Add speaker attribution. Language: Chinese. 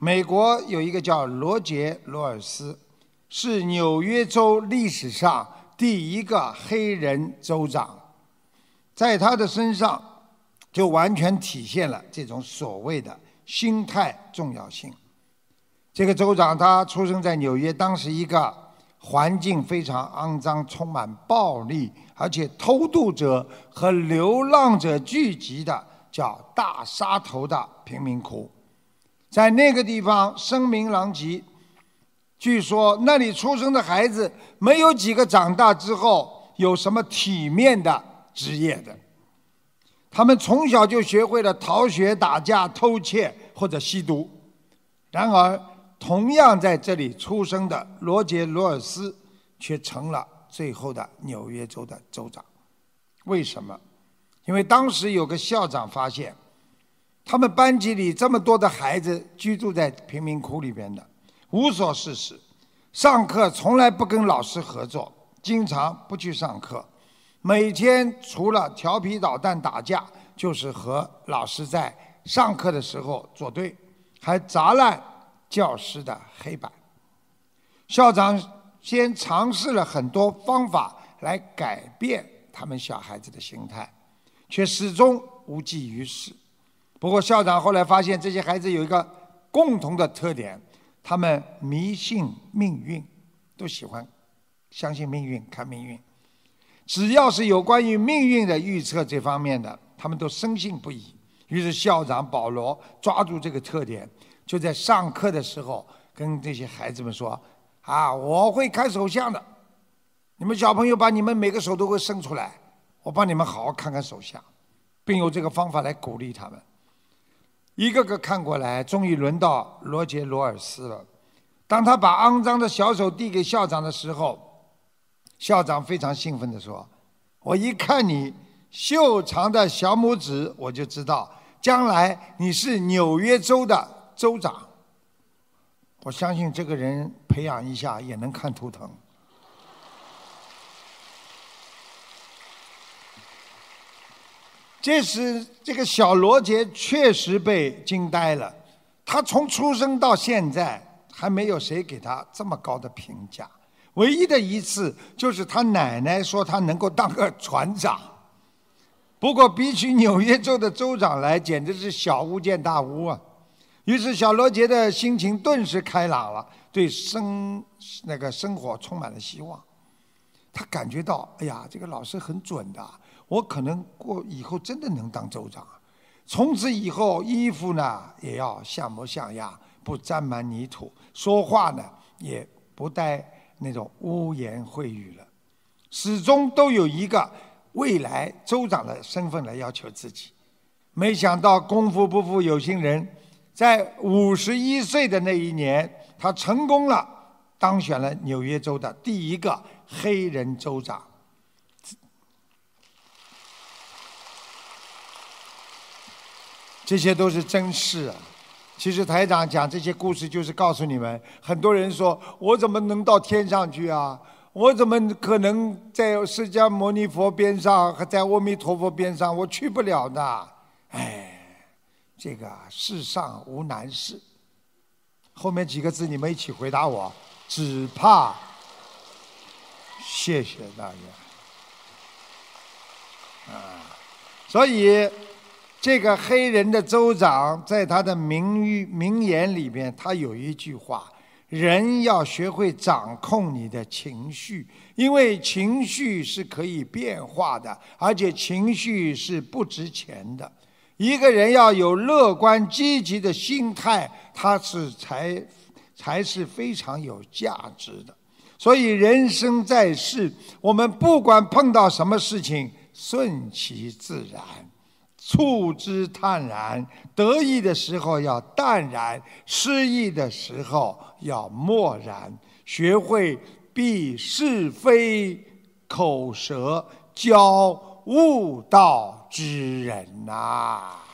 Speaker 1: 美国有一个叫罗杰·罗尔斯，是纽约州历史上第一个黑人州长，在他的身上就完全体现了这种所谓的心态重要性。这个州长他出生在纽约，当时一个环境非常肮脏、充满暴力，而且偷渡者和流浪者聚集的叫大沙头的贫民窟。在那个地方声名狼藉，据说那里出生的孩子没有几个长大之后有什么体面的职业的，他们从小就学会了逃学、打架、偷窃或者吸毒。然而，同样在这里出生的罗杰·罗尔斯却成了最后的纽约州的州长。为什么？因为当时有个校长发现。他们班级里这么多的孩子居住在贫民窟里边的，无所事事，上课从来不跟老师合作，经常不去上课，每天除了调皮捣蛋、打架，就是和老师在上课的时候作对，还砸烂教师的黑板。校长先尝试了很多方法来改变他们小孩子的心态，却始终无济于事。不过校长后来发现这些孩子有一个共同的特点，他们迷信命运，都喜欢相信命运、看命运。只要是有关于命运的预测这方面的，他们都深信不疑。于是校长保罗抓住这个特点，就在上课的时候跟这些孩子们说：“啊，我会看手相的，你们小朋友把你们每个手都会伸出来，我帮你们好好看看手相，并用这个方法来鼓励他们。”一个个看过来，终于轮到罗杰·罗尔斯了。当他把肮脏的小手递给校长的时候，校长非常兴奋地说：“我一看你修长的小拇指，我就知道将来你是纽约州的州长。我相信这个人培养一下也能看图腾。”这是这个小罗杰确实被惊呆了，他从出生到现在还没有谁给他这么高的评价，唯一的一次就是他奶奶说他能够当个船长，不过比起纽约州的州长来，简直是小巫见大巫啊。于是小罗杰的心情顿时开朗了，对生那个生活充满了希望，他感觉到哎呀，这个老师很准的。我可能过以后真的能当州长，啊！从此以后衣服呢也要像模像样，不沾满泥土，说话呢也不带那种污言秽语了，始终都有一个未来州长的身份来要求自己。没想到功夫不负有心人，在五十一岁的那一年，他成功了，当选了纽约州的第一个黑人州长。这些都是真事。啊。其实台长讲这些故事，就是告诉你们，很多人说：“我怎么能到天上去啊？我怎么可能在释迦牟尼佛边上，和在阿弥陀佛边上，我去不了呢？”哎，这个世上无难事。后面几个字你们一起回答我：只怕。谢谢大家。啊，所以。这个黑人的州长在他的名誉名言里面，他有一句话：“人要学会掌控你的情绪，因为情绪是可以变化的，而且情绪是不值钱的。一个人要有乐观积极的心态，他是才才是非常有价值的。所以，人生在世，我们不管碰到什么事情，顺其自然。”处之坦然，得意的时候要淡然，失意的时候要默然，学会避是非口舌，教悟道之人呐。